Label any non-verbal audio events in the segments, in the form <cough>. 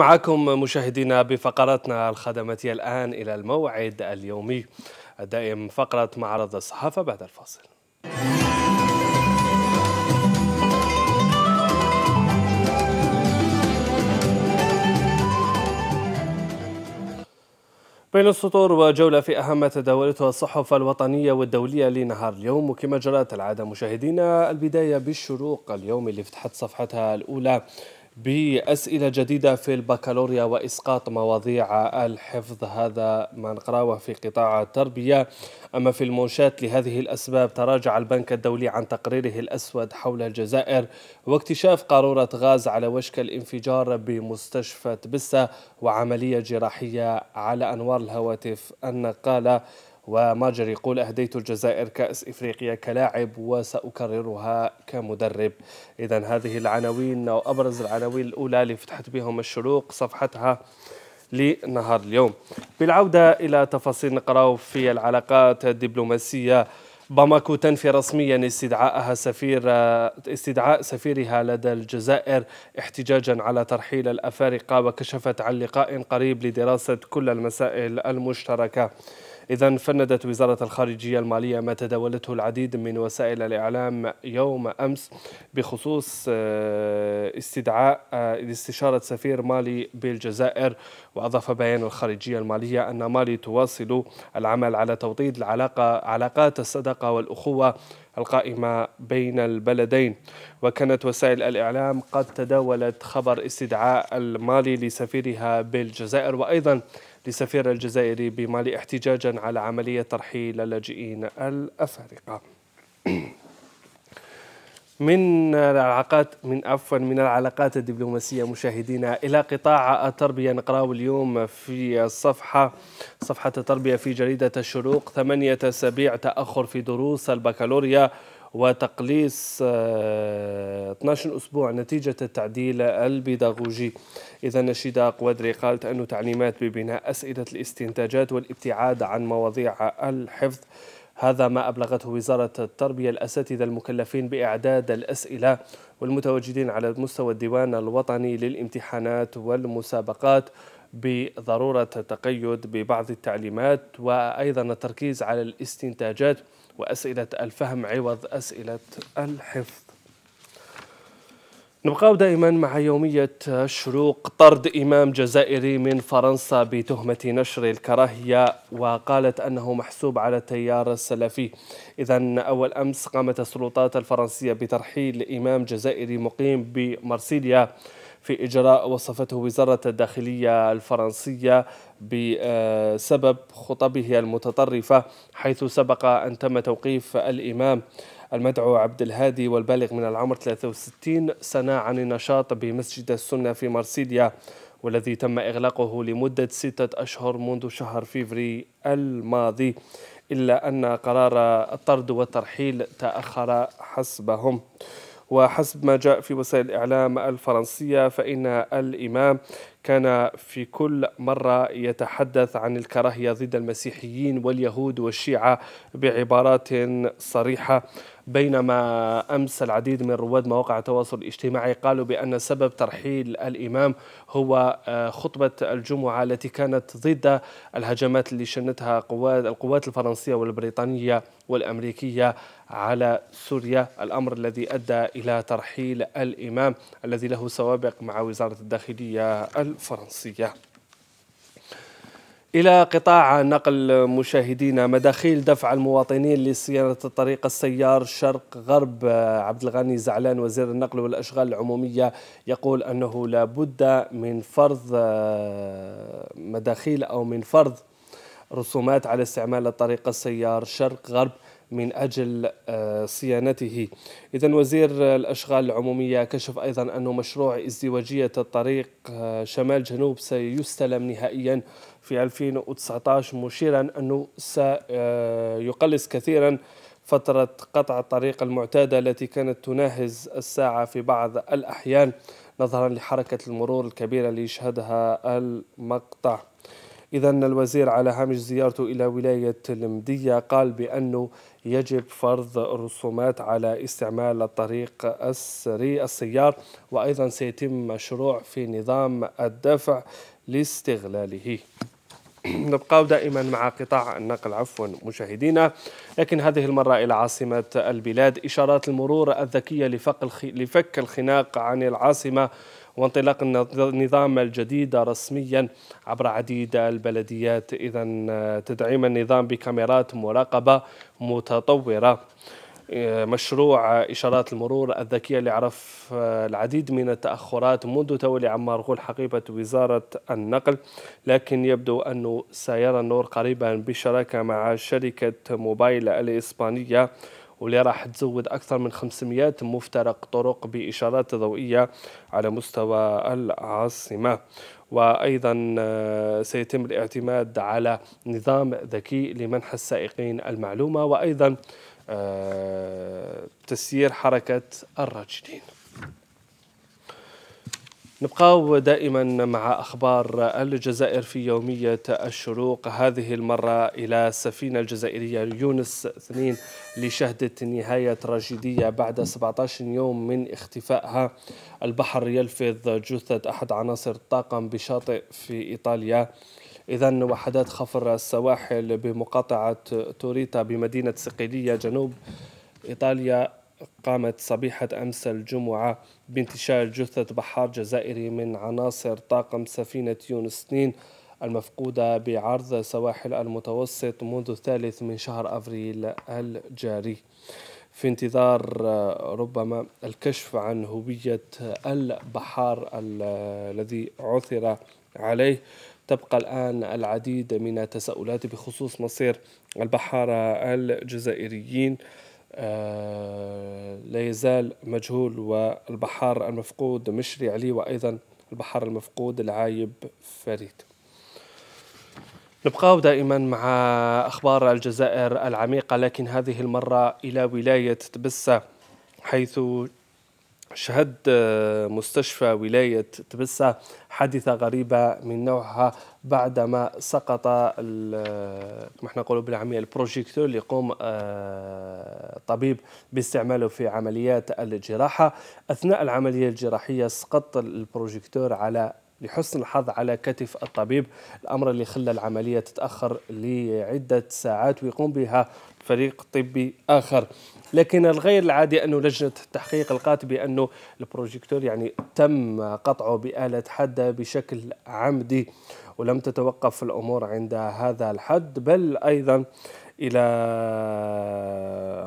معكم مشاهدينا بفقرتنا الخدماتية الآن إلى الموعد اليومي الدائم فقرة معرض الصحافة بعد الفاصل بين السطور وجولة في أهم ما الصحف الوطنية والدولية لنهار اليوم وكما جرت العادة مشاهدينا البداية بالشروق اليوم اللي فتحت صفحتها الأولى بأسئلة جديدة في البكالوريا وإسقاط مواضيع الحفظ هذا ما نقراوه في قطاع التربية أما في المنشات لهذه الأسباب تراجع البنك الدولي عن تقريره الأسود حول الجزائر واكتشاف قارورة غاز على وشك الانفجار بمستشفى تبسة وعملية جراحية على أنوار الهواتف النقالة وماجر يقول أهديت الجزائر كأس إفريقيا كلاعب وسأكررها كمدرب إذا هذه العناوين أو أبرز العناوين الأولى اللي فتحت بهم الشروق صفحتها لنهار اليوم بالعودة إلى تفاصيل نقرأ في العلاقات الدبلوماسية باماكو تنفي رسميا استدعاءها سفير استدعاء سفيرها لدى الجزائر احتجاجا على ترحيل الافارقه وكشفت عن لقاء قريب لدراسه كل المسائل المشتركه إذا فندت وزارة الخارجية المالية ما تداولته العديد من وسائل الإعلام يوم أمس بخصوص آه، استدعاء آه، لاستشارة سفير مالي بالجزائر وأضاف بيان الخارجية المالية أن مالي تواصل العمل على توطيد العلاقة علاقات الصداقة والأخوة القائمة بين البلدين وكانت وسائل الإعلام قد تداولت خبر استدعاء المالي لسفيرها بالجزائر وأيضا لسفير الجزائري بمالي احتجاجا على عملية ترحيل اللاجئين الأفارقة <clears throat> من العلاقات من عفوا من العلاقات الدبلوماسيه مشاهدينا الى قطاع التربيه نقراو اليوم في الصفحه صفحه التربيه في جريده الشروق ثمانيه اسابيع تاخر في دروس البكالوريا وتقليص 12 آه، أسبوع نتيجة التعديل البيداغوجي إذا نشيدة قوادري قالت أن تعليمات ببناء أسئلة الاستنتاجات والابتعاد عن مواضيع الحفظ هذا ما أبلغته وزارة التربية الأساتذة المكلفين بإعداد الأسئلة والمتواجدين على مستوى الديوان الوطني للامتحانات والمسابقات بضروره التقيد ببعض التعليمات وايضا التركيز على الاستنتاجات واسئله الفهم عوض اسئله الحفظ. نبقاو دائما مع يومية الشروق طرد إمام جزائري من فرنسا بتهمة نشر الكراهية وقالت أنه محسوب على التيار السلفي إذا أول أمس قامت السلطات الفرنسية بترحيل إمام جزائري مقيم بمرسيليا في إجراء وصفته وزارة الداخلية الفرنسية بسبب خطبه المتطرفة حيث سبق أن تم توقيف الإمام المدعو عبد الهادي والبالغ من العمر 63 سنة عن النشاط بمسجد السنة في مرسيليا والذي تم إغلاقه لمدة ستة أشهر منذ شهر فيفري الماضي إلا أن قرار الطرد والترحيل تأخر حسبهم وحسب ما جاء في وسائل الإعلام الفرنسية فإن الإمام كان في كل مرة يتحدث عن الكراهية ضد المسيحيين واليهود والشيعة بعبارات صريحة بينما أمس العديد من رواد مواقع التواصل الاجتماعي قالوا بأن سبب ترحيل الإمام هو آه، خطبة الجمعة التي كانت ضد الهجمات اللي شنتها قوات القوات الفرنسية والبريطانية والأمريكية على سوريا الأمر الذي أدى إلى ترحيل الإمام الذي له سوابق مع وزارة الداخلية الفرنسية إلى قطاع نقل مشاهدينا مداخيل دفع المواطنين لصيانة طريق السيار شرق غرب عبد الغني زعلان وزير النقل والأشغال العمومية يقول أنه لابد من فرض آه، مداخيل أو من فرض رسومات على استعمال الطريق السيار شرق غرب من أجل آه، صيانته إذا وزير الأشغال العمومية كشف أيضا أن مشروع ازدواجية الطريق آه، شمال جنوب سيستلم نهائيا في 2019 مشيرا أنه سيقلص آه، كثيرا فترة قطع الطريق المعتادة التي كانت تناهز الساعة في بعض الأحيان نظرا لحركة المرور الكبيرة اللي يشهدها المقطع إذا الوزير على هامش زيارته إلى ولاية المدية قال بأنه يجب فرض رسومات على استعمال الطريق السري السيار وأيضا سيتم مشروع في نظام الدفع لاستغلاله <clears throat> نبقاو دائما مع قطاع النقل عفوا مشاهدينا لكن هذه المرة إلى عاصمة البلاد إشارات المرور الذكية لفك الخناق عن العاصمة وانطلاق النظام الجديد رسميا عبر عديد البلديات إذا تدعيم النظام بكاميرات مراقبة متطورة مشروع إشارات المرور الذكية اللي عرف آه، العديد من التأخرات منذ تولي عمار غول حقيبة وزارة النقل لكن يبدو أنه سيرى النور قريبا بشراكة مع شركة موبايل الإسبانية واللي راح تزود أكثر من 500 مفترق طرق بإشارات ضوئية على مستوى العاصمة وأيضا آه، سيتم الاعتماد على نظام ذكي لمنح السائقين المعلومة وأيضا آه، تسيير حركة الراشدين نبقى دائما مع أخبار الجزائر في يومية الشروق هذه المرة إلى السفينة الجزائرية يونس 2 لشهدت نهاية تراجيدية بعد 17 يوم من اختفائها البحر يلفظ جثة أحد عناصر الطاقم بشاطئ في إيطاليا إذا وحدات خفر السواحل بمقاطعة توريتا بمدينة صقلية جنوب إيطاليا قامت صبيحة أمس الجمعة بانتشال جثة بحار جزائري من عناصر طاقم سفينة يونس 2 المفقودة بعرض سواحل المتوسط منذ الثالث من شهر أفريل الجاري في انتظار ربما الكشف عن هوية البحار الذي عثر عليه تبقى الآن العديد من التساؤلات بخصوص مصير البحارة الجزائريين آه، لا يزال مجهول والبحار المفقود مشري علي وأيضا البحار المفقود العايب فريد نبقاو دائما مع أخبار الجزائر العميقة لكن هذه المرة إلى ولاية تبسة حيث شهد آه، مستشفى ولاية تبسة حادثة غريبة من نوعها بعدما سقط ما احنا آه، نقولوا بالعامية البروجيكتور اللي يقوم الطبيب آه، باستعماله في عمليات الجراحة أثناء العملية الجراحية سقط البروجيكتور على لحسن الحظ على كتف الطبيب الأمر اللي خلى العملية تتأخر لعدة ساعات ويقوم بها فريق طبي آخر لكن الغير العادي انه لجنه التحقيق القات بانه البروجيكتور يعني تم قطعه باله حاده بشكل عمدي ولم تتوقف الامور عند هذا الحد بل ايضا الى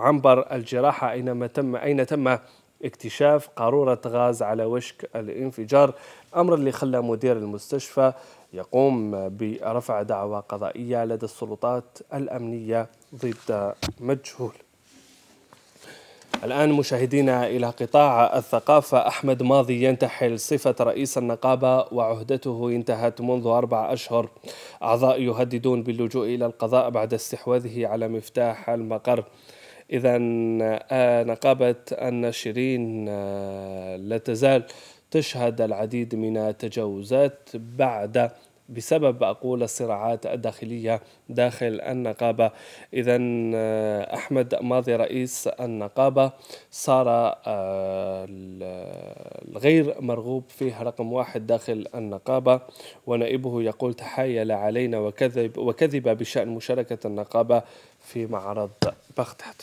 عنبر الجراحه اينما تم اين تم اكتشاف قاروره غاز على وشك الانفجار امر اللي خلى مدير المستشفى يقوم برفع دعوى قضائيه لدى السلطات الامنيه ضد مجهول الآن مشاهدينا إلى قطاع الثقافة أحمد ماضي ينتحل صفة رئيس النقابة وعهدته انتهت منذ أربع أشهر أعضاء يهددون باللجوء إلى القضاء بعد استحواذه على مفتاح المقر إذا آه، نقابة الناشرين آه، لا تزال تشهد العديد من التجاوزات بعد بسبب أقول الصراعات الداخلية داخل النقابة إذا آه، أحمد ماضي رئيس النقابة صار آه، الغير مرغوب فيه رقم واحد داخل النقابة ونائبه يقول تحايل علينا وكذب وكذب بشأن مشاركة النقابة في معرض بغداد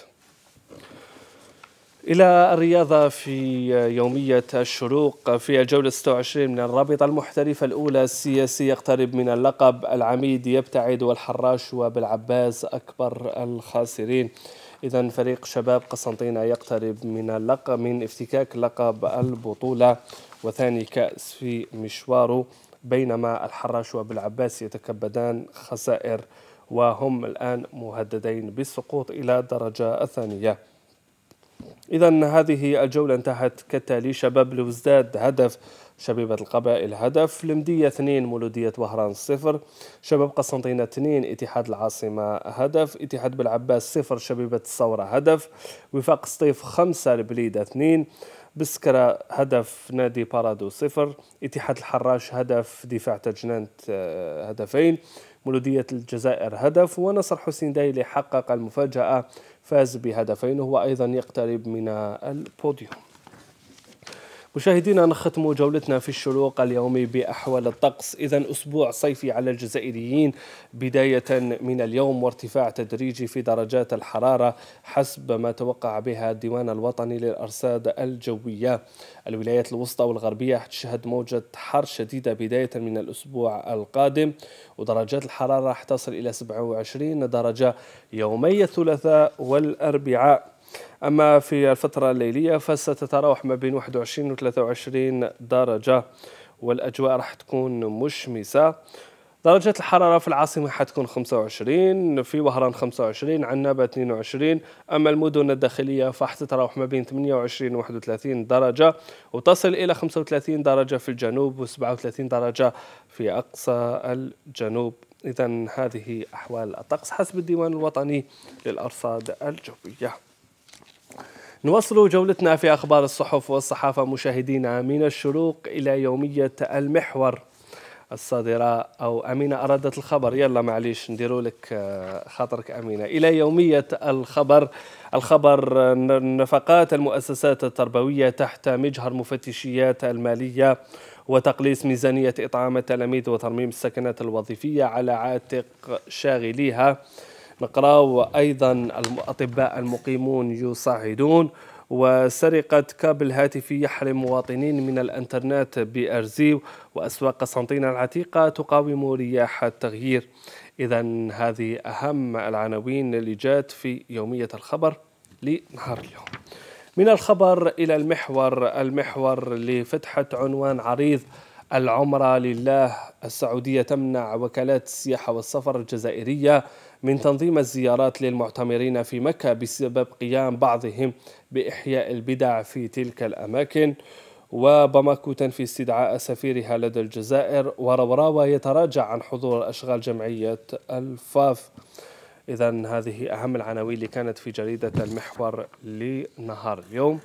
إلى الرياضة في يومية الشروق في الجولة 26 من الرابطة المحترفة الأولى السياسي يقترب من اللقب العميد يبتعد والحراش وبالعباس أكبر الخاسرين إذا فريق شباب قسنطينة يقترب من اللقب من افتكاك لقب البطولة وثاني كأس في مشواره بينما الحراش وبالعباس يتكبدان خسائر وهم الآن مهددين بالسقوط إلى الدرجة الثانية إذا هذه الجولة انتهت كالتالي شباب لوزداد هدف شبيبة القبائل هدف لمدية 2 مولودية وهران صفر شباب قسنطينة 2 اتحاد العاصمة هدف اتحاد بالعباس صفر شبيبة الثورة هدف وفاق سطيف 5 البليدة 2 بسكرة هدف نادي بارادو صفر اتحاد الحراش هدف دفاع تجنانت آه، هدفين مولودية الجزائر هدف ونصر حسين دايلي حقق المفاجأة فاز بهدفين وهو أيضا يقترب من البوديوم مشاهدينا نختم جولتنا في الشروق اليومي بأحوال الطقس إذا أسبوع صيفي على الجزائريين بداية من اليوم وارتفاع تدريجي في درجات الحرارة حسب ما توقع بها الديوان الوطني للأرصاد الجوية الولايات الوسطى والغربية تشهد موجة حر شديدة بداية من الأسبوع القادم ودرجات الحرارة تصل إلى 27 درجة يومي الثلاثاء والأربعاء أما في الفترة الليلية فستتراوح ما بين 21 و 23 درجة والأجواء راح تكون مشمسة درجة الحرارة في العاصمة حتكون 25 في وهران 25 عنابة 22 أما المدن الداخلية فحتتراوح ما بين 28 و 31 درجة وتصل إلى 35 درجة في الجنوب و 37 درجة في أقصى الجنوب إذا هذه أحوال الطقس حسب الديوان الوطني للأرصاد الجوية نواصل جولتنا في أخبار الصحف والصحافة مشاهدينا من الشروق إلى يومية المحور الصادرة أو أمينة أرادت الخبر يلا معليش نديروا لك آه، خاطرك أمينة إلى يومية الخبر الخبر نفقات المؤسسات التربوية تحت مجهر مفتشيات المالية وتقليص ميزانية إطعام التلاميذ وترميم السكنات الوظيفية على عاتق شاغليها نقراو وأيضا الأطباء المقيمون يصعدون وسرقة كابل هاتفي يحرم مواطنين من الانترنت بأرزيو وأسواق قسنطينة العتيقة تقاوم رياح التغيير إذا هذه أهم العناوين اللي جات في يومية الخبر لنهار اليوم من الخبر إلى المحور المحور لفتحة عنوان عريض العمرة لله السعودية تمنع وكالات السياحة والسفر الجزائرية من تنظيم الزيارات للمعتمرين في مكة بسبب قيام بعضهم بإحياء البدع في تلك الأماكن وباماكو تنفي استدعاء سفيرها لدى الجزائر وروراوا يتراجع عن حضور أشغال جمعية الفاف إذا هذه أهم العناوين اللي كانت في جريدة المحور لنهار اليوم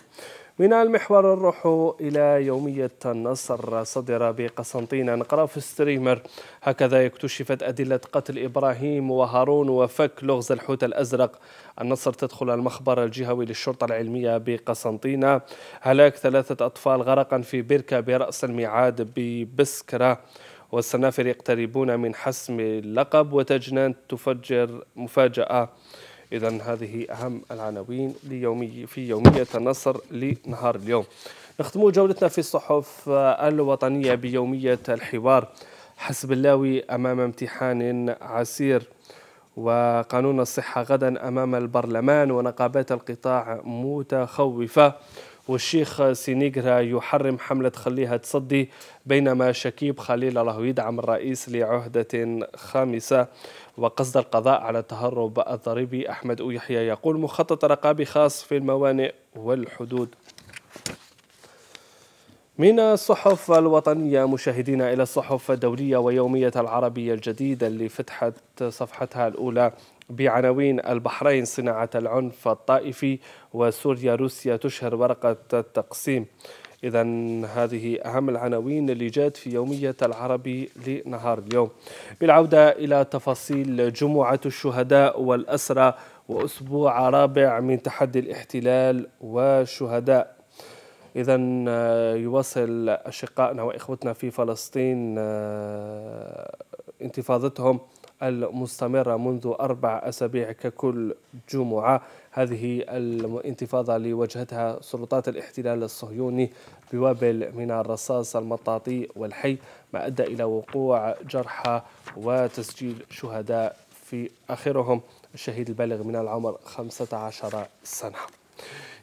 من المحور نروح إلى يومية النصر صدر بقسنطينة نقرأ في ستريمر هكذا اكتشفت أدلة قتل إبراهيم وهارون وفك لغز الحوت الأزرق النصر تدخل المخبر الجهوي للشرطة العلمية بقسنطينة هلاك ثلاثة أطفال غرقا في بركة برأس الميعاد ببسكرة والسنافر يقتربون من حسم اللقب وتجنان تفجر مفاجأة إذا هذه أهم العناوين ليومي في يومية النصر لنهار اليوم نختم جولتنا في الصحف الوطنية بيومية الحوار حسب اللاوي أمام امتحان عسير وقانون الصحة غدا أمام البرلمان ونقابات القطاع متخوفة والشيخ سينيغرا يحرم حملة خليها تصدي بينما شكيب خليل الله يدعم الرئيس لعهدة خامسة وقصد القضاء على التهرب الضريبي أحمد يحيى يقول مخطط رقابي خاص في الموانئ والحدود من الصحف الوطنية مشاهدينا إلى الصحف الدولية ويومية العربية الجديدة اللي فتحت صفحتها الأولى بعناوين البحرين صناعة العنف الطائفي وسوريا روسيا تشهر ورقة التقسيم إذا هذه أهم العناوين اللي جات في يومية العربي لنهار اليوم بالعودة إلى تفاصيل جمعة الشهداء والأسرى وأسبوع رابع من تحدي الاحتلال والشهداء إذا آه، يواصل أشقائنا وإخوتنا في فلسطين آه، انتفاضتهم المستمرة منذ أربع أسابيع ككل جمعة هذه الانتفاضة لوجهتها سلطات الاحتلال الصهيوني بوابل من الرصاص المطاطي والحي ما أدى إلى وقوع جرحى وتسجيل شهداء في آخرهم الشهيد البالغ من العمر 15 سنة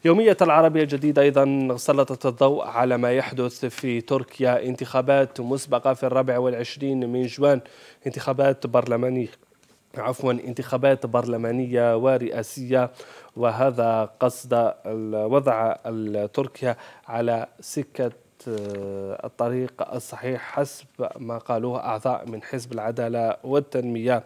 يومية العربية الجديدة أيضا سلطت الضوء على ما يحدث في تركيا انتخابات مسبقة في الرابع والعشرين من جوان انتخابات برلمانية عفوا انتخابات برلمانية ورئاسية وهذا قصد وضع تركيا على سكة آه، الطريق الصحيح حسب ما قالوه أعضاء من حزب العدالة والتنمية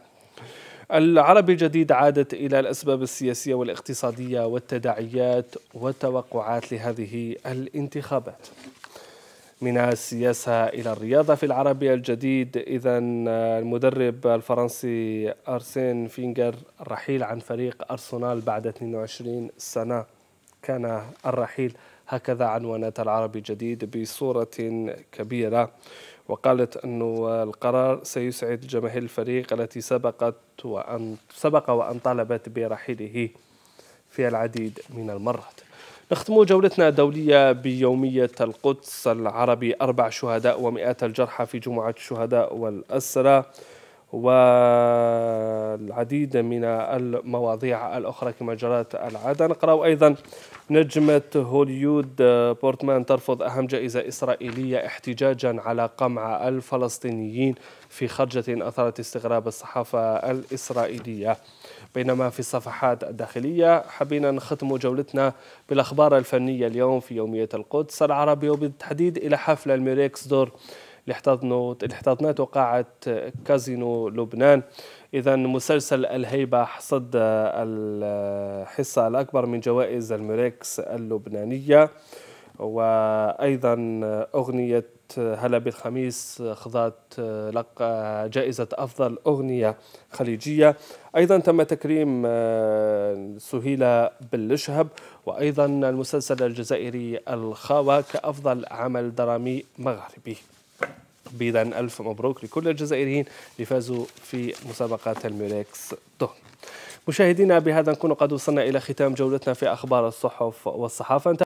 العربي الجديد عادت إلى الأسباب السياسية والاقتصادية والتداعيات والتوقعات لهذه الانتخابات من السياسة إلى الرياضة في العربي الجديد إذا المدرب الفرنسي أرسين فينجر الرحيل عن فريق أرسنال بعد 22 سنة كان الرحيل هكذا عنونات العربي الجديد بصورة كبيرة وقالت أن القرار سيسعد جماهير الفريق التي سبقت وأن سبق وأن طالبت برحيله في العديد من المرات نختم جولتنا الدولية بيومية القدس العربي أربع شهداء ومئات الجرحى في جمعة الشهداء والأسرى والعديد من المواضيع الأخرى كما جرت العادة نقرأ أيضا نجمة هوليود بورتمان ترفض أهم جائزة إسرائيلية احتجاجا على قمع الفلسطينيين في خرجة أثارت استغراب الصحافة الإسرائيلية بينما في الصفحات الداخلية حبينا نختم جولتنا بالأخبار الفنية اليوم في يومية القدس العربي وبالتحديد إلى حفل الميريكس دور اللي الاحتضانات قاعه كازينو لبنان اذا مسلسل الهيبه حصد الحصه الاكبر من جوائز الميريكس اللبنانيه وايضا اغنيه هلا بالخميس خضات جائزة أفضل أغنية خليجية أيضا تم تكريم سهيلة بالشهب وأيضا المسلسل الجزائري الخاوة كأفضل عمل درامي مغربي بيضا ألف مبروك لكل الجزائريين اللي فازوا في مسابقة الميريكس دو مشاهدينا بهذا نكون قد وصلنا إلى ختام جولتنا في أخبار الصحف والصحافة